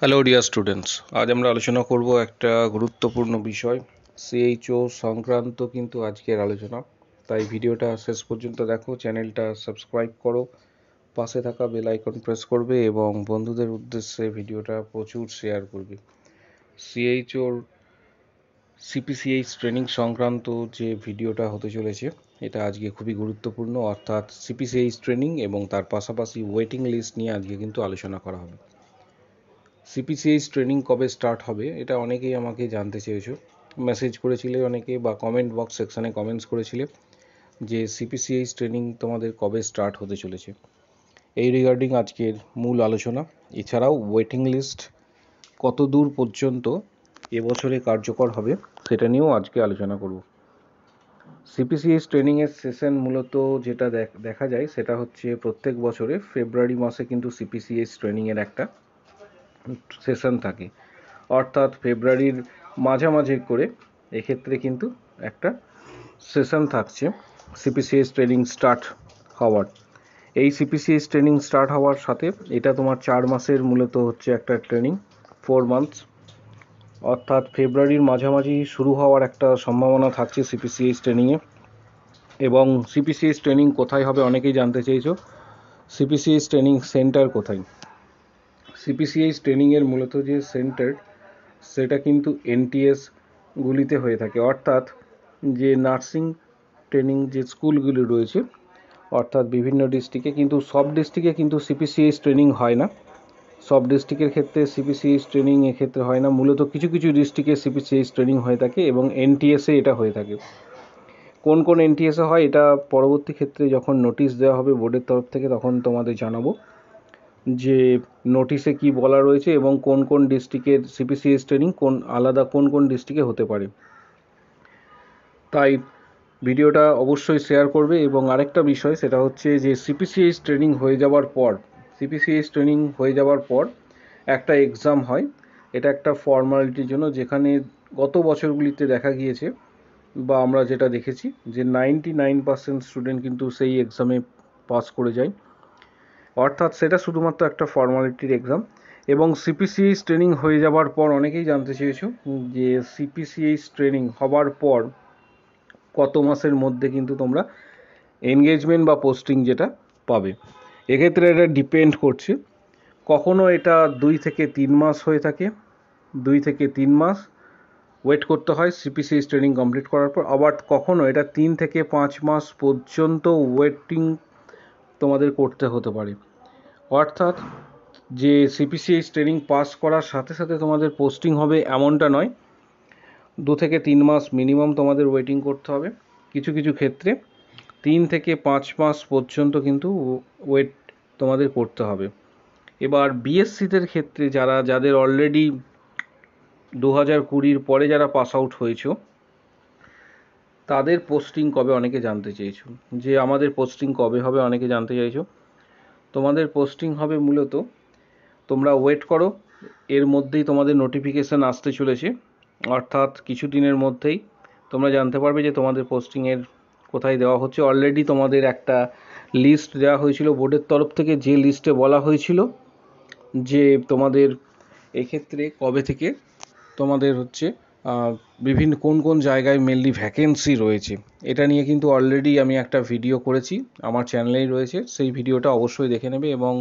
hello dear students আজ আমরা আলোচনা করব একটা গুরুত্বপূর্ণ বিষয় সিএইচও সংক্রান্ত কিন্তু আজকের আলোচনা তাই ভিডিওটা শেষ পর্যন্ত দেখো চ্যানেলটা সাবস্ক্রাইব করো পাশে থাকা বেল আইকন প্রেস করবে এবং বন্ধুদের উদ্দেশ্যে ভিডিওটা প্রচুর শেয়ার করবে সিএইচওর সিপিসিএইচ ট্রেনিং সংক্রান্ত যে ভিডিওটা হতে চলেছে এটা আজকে খুবই গুরুত্বপূর্ণ অর্থাৎ সিপিসিএইচ ট্রেনিং এবং তার পাশাপাশি ওয়েটিং লিস্ট নিয়ে আজকে কিন্তু আলোচনা করা হবে সিপিসিএস ট্রেনিং কবে স্টার্ট হবে এটা অনেকেই আমাকে জানতে চেয়েছো মেসেজ করেছিলে অনেকে বা কমেন্ট বক্স সেকশানে কমেন্টস করেছিলে যে সিপিসিএস ট্রেনিং তোমাদের কবে স্টার্ট হতে চলেছে এই রিগার্ডিং আজকের মূল আলোচনা এছাড়াও ওয়েটিং লিস্ট কত দূর পর্যন্ত এবছরে কার্যকর হবে সেটা নিয়েও আজকে আলোচনা করব সিপিসিএস ট্রেনিংয়ের সেশন মূলত যেটা দেখা যায় সেটা হচ্ছে প্রত্যেক বছরে ফেব্রুয়ারি মাসে কিন্তু সিপিসিএস ট্রেনিংয়ের একটা সেশন থাকে অর্থাৎ ফেব্রুয়ারির মাঝামাঝি করে এক্ষেত্রে কিন্তু একটা সেশন থাকছে সিপিসিএস ট্রেনিং স্টার্ট হওয়ার এই সিপিসিএস ট্রেনিং স্টার্ট হওয়ার সাথে এটা তোমার চার মাসের মূলত হচ্ছে একটা ট্রেনিং ফোর মান্থস অর্থাৎ ফেব্রুয়ারির মাঝামাঝি শুরু হওয়ার একটা সম্ভাবনা থাকছে সিপিসিএস ট্রেনিংয়ে এবং সিপিসিএস ট্রেনিং কোথায় হবে অনেকেই জানতে চেয়েছো সিপিসিএস ট্রেনিং সেন্টার কোথায় সিপিসিএইচ ট্রেনিংয়ের মূলত যে সেন্টার সেটা কিন্তু এনটিএসগুলিতে হয়ে থাকে অর্থাৎ যে নার্সিং ট্রেনিং যে স্কুলগুলি রয়েছে অর্থাৎ বিভিন্ন ডিস্ট্রিক্টে কিন্তু সব ডিস্ট্রিক্টে কিন্তু সিপিসিএস ট্রেনিং হয় না সব ডিস্ট্রিক্টের ক্ষেত্রে সিপিসিএস ট্রেনিং এক্ষেত্রে হয় না মূলত কিছু কিছু ডিস্ট্রিক্টে সিপিসিএস ট্রেনিং হয়ে থাকে এবং এনটিএসে এটা হয়ে থাকে কোন কোন এনটিএসে হয় এটা পরবর্তী ক্ষেত্রে যখন নোটিশ দেওয়া হবে বোর্ডের তরফ থেকে তখন তোমাদের জানাবো যে নোটিশে কী বলা রয়েছে এবং কোন কোন ডিস্ট্রিক্টের সিপিসিএস ট্রেনিং কোন আলাদা কোন কোন ডিস্ট্রিক্টে হতে পারে তাই ভিডিওটা অবশ্যই শেয়ার করবে এবং আরেকটা বিষয় সেটা হচ্ছে যে সিপিসিএস ট্রেনিং হয়ে যাওয়ার পর সিপিসিএস ট্রেনিং হয়ে যাওয়ার পর একটা এক্সাম হয় এটা একটা ফর্মালিটির জন্য যেখানে গত বছরগুলিতে দেখা গিয়েছে বা আমরা যেটা দেখেছি যে নাইনটি নাইন পার্সেন্ট স্টুডেন্ট কিন্তু সেই এক্সামে পাস করে যায় অর্থাৎ সেটা শুধুমাত্র একটা ফর্মালিটির এক্সাম এবং সিপিসিএইচ ট্রেনিং হয়ে যাওয়ার পর অনেকেই জানতে চেয়েছো যে সিপিসিএইচ ট্রেনিং হবার পর কত মাসের মধ্যে কিন্তু তোমরা এনগেজমেন্ট বা পোস্টিং যেটা পাবে এক্ষেত্রে এটা ডিপেন্ড করছে কখনো এটা দুই থেকে তিন মাস হয়ে থাকে দুই থেকে তিন মাস ওয়েট করতে হয় সিপিসিএস ট্রেনিং কমপ্লিট করার পর আবার কখনো এটা তিন থেকে পাঁচ মাস পর্যন্ত ওয়েটিং তোমাদের করতে হতে পারে অর্থাৎ যে সিপিসিএস ট্রেনিং পাস করার সাথে সাথে তোমাদের পোস্টিং হবে এমনটা নয় দু থেকে তিন মাস মিনিমাম তোমাদের ওয়েটিং করতে হবে কিছু কিছু ক্ষেত্রে তিন থেকে পাঁচ মাস পর্যন্ত কিন্তু ওয়েট তোমাদের করতে হবে এবার বিএসসিদের ক্ষেত্রে যারা যাদের অলরেডি দু হাজার কুড়ির পরে যারা পাস আউট হয়েছ তাদের পোস্টিং কবে অনেকে জানতে চেয়েছো যে আমাদের পোস্টিং কবে হবে অনেকে জানতে চাইছো তোমাদের পোস্টিং হবে মূলত তোমরা ওয়েট করো এর মধ্যেই তোমাদের নোটিফিকেশান আসতে চলেছে অর্থাৎ কিছু দিনের মধ্যেই তোমরা জানতে পারবে যে তোমাদের পোস্টিংয়ের কোথায় দেওয়া হচ্ছে অলরেডি তোমাদের একটা লিস্ট দেওয়া হয়েছিল বোর্ডের তরফ থেকে যে লিস্টে বলা হয়েছিল যে তোমাদের এক্ষেত্রে কবে থেকে তোমাদের হচ্ছে বিভিন্ন কোন কোন জায়গায় মেনলি ভ্যাকেন্সি রয়েছে এটা নিয়ে কিন্তু অলরেডি আমি একটা ভিডিও করেছি আমার চ্যানেলেই রয়েছে সেই ভিডিওটা অবশ্যই দেখে নেবে এবং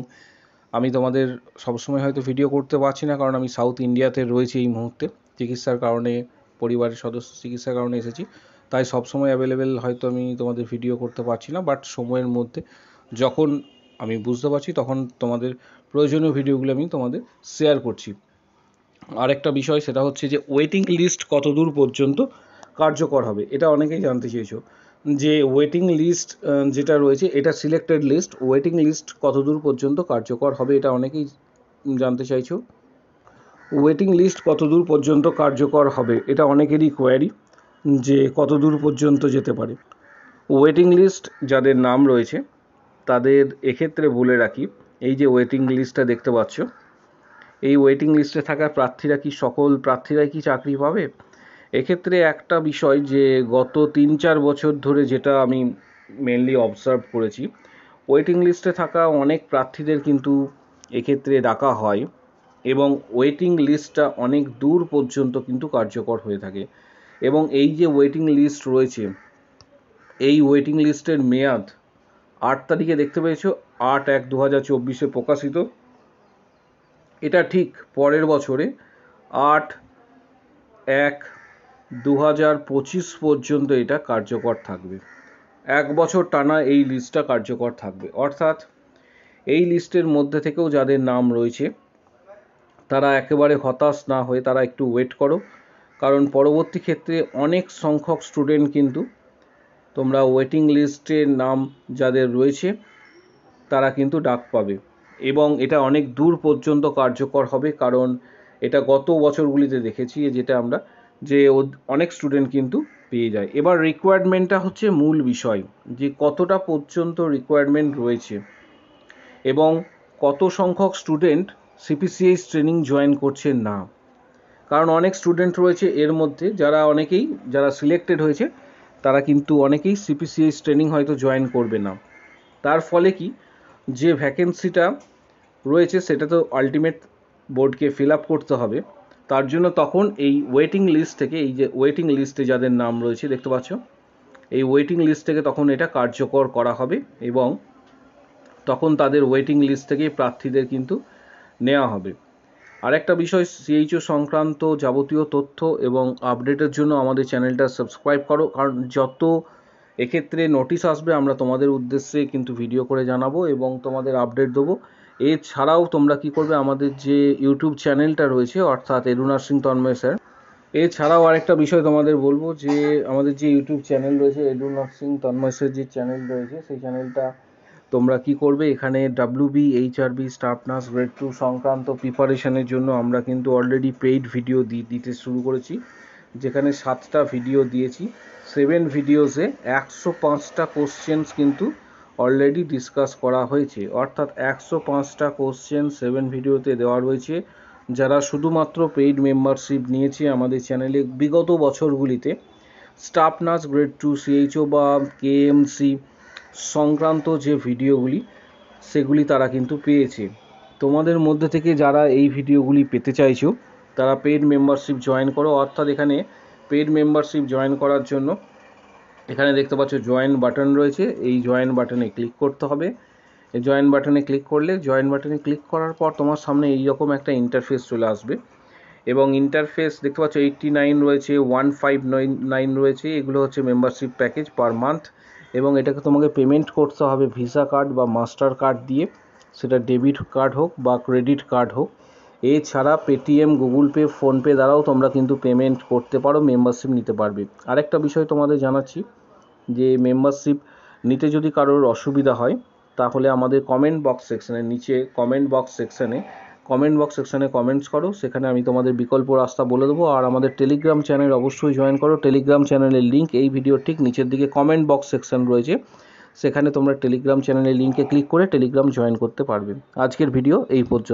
আমি তোমাদের সবসময় হয়তো ভিডিও করতে পারছি না কারণ আমি সাউথ ইন্ডিয়াতে রয়েছি এই মুহূর্তে চিকিৎসার কারণে পরিবারের সদস্য চিকিৎসার কারণে এসেছি তাই সবসময় অ্যাভেলেবেল হয়তো আমি তোমাদের ভিডিও করতে পারছি না বাট সময়ের মধ্যে যখন আমি বুঝতে পারছি তখন তোমাদের প্রয়োজনীয় ভিডিওগুলো আমি তোমাদের শেয়ার করছি আরেকটা বিষয় সেটা হচ্ছে যে ওয়েটিং লিস্ট কতদূর পর্যন্ত কার্যকর হবে এটা অনেকেই জানতে চেয়েছো যে ওয়েটিং লিস্ট যেটা রয়েছে এটা সিলেক্টেড লিস্ট ওয়েটিং লিস্ট কতদূর পর্যন্ত কার্যকর হবে এটা অনেকেই জানতে চাইছো ওয়েটিং লিস্ট কতদূর পর্যন্ত কার্যকর হবে এটা অনেকেরই কোয়ারি যে কতদূর পর্যন্ত যেতে পারে ওয়েটিং লিস্ট যাদের নাম রয়েছে তাদের এক্ষেত্রে বলে রাখি এই যে ওয়েটিং লিস্টটা দেখতে পাচ্ছ এই ওয়েটিং লিস্টে থাকা প্রার্থীরা কি সকল প্রার্থীরাই কি চাকরি পাবে এক্ষেত্রে একটা বিষয় যে গত তিন চার বছর ধরে যেটা আমি মেনলি অবজার্ভ করেছি ওয়েটিং লিস্টে থাকা অনেক প্রার্থীদের কিন্তু এক্ষেত্রে ডাকা হয় এবং ওয়েটিং লিস্টটা অনেক দূর পর্যন্ত কিন্তু কার্যকর হয়ে থাকে এবং এই যে ওয়েটিং লিস্ট রয়েছে এই ওয়েটিং লিস্টের মেয়াদ আট তারিখে দেখতে পেয়েছো আট এক দু হাজার চব্বিশে প্রকাশিত এটা ঠিক পরের বছরে আট এক দু হাজার পঁচিশ পর্যন্ত এটা কার্যকর থাকবে এক বছর টানা এই লিস্টটা কার্যকর থাকবে অর্থাৎ এই লিস্টের মধ্যে থেকেও যাদের নাম রয়েছে তারা একেবারে হতাশ না হয়ে তারা একটু ওয়েট করো কারণ পরবর্তী ক্ষেত্রে অনেক সংখ্যক স্টুডেন্ট কিন্তু তোমরা ওয়েটিং লিস্টের নাম যাদের রয়েছে তারা কিন্তু ডাক পাবে এবং এটা অনেক দূর পর্যন্ত কার্যকর হবে কারণ এটা গত বছরগুলিতে দেখেছি যেটা আমরা যে অনেক স্টুডেন্ট কিন্তু পেয়ে যায় এবার রিকোয়ারমেন্টটা হচ্ছে মূল বিষয় যে কতটা পর্যন্ত রিকোয়ারমেন্ট রয়েছে এবং কত সংখ্যক স্টুডেন্ট সিপিসিএইচ ট্রেনিং জয়েন করছে না কারণ অনেক স্টুডেন্ট রয়েছে এর মধ্যে যারা অনেকেই যারা সিলেক্টেড হয়েছে তারা কিন্তু অনেকেই সিপিসিএইচ ট্রেনিং হয়তো জয়েন করবে না তার ফলে কি যে ভ্যাকেন্সিটা রয়েছে সেটা তো আলটিমেট বোর্ডকে ফিল আপ করতে হবে তার জন্য তখন এই ওয়েটিং লিস্ট থেকে এই যে ওয়েটিং লিস্টে যাদের নাম রয়েছে দেখতে পাচ্ছ এই ওয়েটিং লিস্ট থেকে তখন এটা কার্যকর করা হবে এবং তখন তাদের ওয়েটিং লিস্ট থেকে প্রার্থীদের কিন্তু নেওয়া হবে আরেকটা বিষয় সিএইচও সংক্রান্ত যাবতীয় তথ্য এবং আপডেটের জন্য আমাদের চ্যানেলটা সাবস্ক্রাইব করো কারণ যত এক্ষেত্রে নোটিশ আসবে আমরা তোমাদের উদ্দেশ্যে কিন্তু ভিডিও করে জানাবো এবং তোমাদের আপডেট দেবো এছাড়াও তোমরা কি করবে আমাদের যে ইউটিউব চ্যানেলটা রয়েছে অর্থাৎ এরুনার সিং তন্ময় স্যার এছাড়াও আরেকটা বিষয় তোমাদের বলবো যে আমাদের যে ইউটিউব চ্যানেল রয়েছে এডু নার্সিং তন্ময় স্যার যে চ্যানেল রয়েছে সেই চ্যানেলটা তোমরা কি করবে এখানে W B H R B staff nurse grade two সংক্রান্ত প্রিপারেশনের জন্য আমরা কিন্তু অলরেডি পেইড ভিডিও দিতে শুরু করেছি যেখানে সাতটা ভিডিও দিয়েছি সেভেন ভিডিওসে একশো পাঁচটা কোশ্চেন্স কিন্তু অলরেডি ডিসকাস করা হয়েছে অর্থাৎ একশো পাঁচটা কোশ্চেন সেভেন ভিডিওতে দেওয়া রয়েছে যারা শুধুমাত্র পেইড মেম্বারশিপ নিয়েছে আমাদের চ্যানেলে বিগত বছরগুলিতে staff nurse grade two CHO বা কেএমসি সংক্রান্ত যে ভিডিওগুলি সেগুলি তারা কিন্তু পেয়েছে তোমাদের মধ্যে থেকে যারা এই ভিডিওগুলি পেতে চাইছো তারা পেড মেম্বারশিপ জয়েন করো অর্থাৎ এখানে পেড মেম্বারশিপ জয়েন করার জন্য এখানে দেখতে পাচ্ছ জয়েন বাটন রয়েছে এই জয়েন বাটনে ক্লিক করতে হবে এই জয়েন বাটনে ক্লিক করলে জয়েন বাটনে ক্লিক করার পর তোমার সামনে এই রকম একটা ইন্টারফেস চলে আসবে এবং ইন্টারফেস দেখতে পাচ্ছ এইটটি নাইন রয়েছে ওয়ান ফাইভ নাইন রয়েছে এগুলো হচ্ছে মেম্বারশিপ প্যাকেজ পার মান্থ এবং এটাকে তোমাকে পেমেন্ট করতে হবে ভিসা কার্ড বা মাস্টার কার্ড দিয়ে সেটা ডেবিট কার্ড হোক বা ক্রেডিট কার্ড হোক এছাড়া পেটিএম গুগল পে ফোনপে দ্বারাও তোমরা কিন্তু পেমেন্ট করতে পারো মেম্বারশিপ নিতে পারবে আরেকটা বিষয় তোমাদের জানাচ্ছি যে মেম্বারশিপ নিতে যদি কারোর অসুবিধা হয় তাহলে আমাদের কমেন্ট বক্স সেকশানে নিচে কমেন্ট বক্স সেকশানে কমেন্ট বক্স সেকশানে কমেন্টস করো সেখানে আমি তোমাদের বিকল্প রাস্তা বলে দেবো আর আমাদের টেলিগ্রাম চ্যানেল অবশ্যই জয়েন করো টেলিগ্রাম চ্যানেলের লিঙ্ক এই ভিডিওর ঠিক নিচের দিকে কমেন্ট বক্স সেকশান রয়েছে সেখানে তোমরা টেলিগ্রাম চ্যানেলের লিঙ্কে ক্লিক করে টেলিগ্রাম জয়েন করতে পারবে আজকের ভিডিও এই পর্যন্ত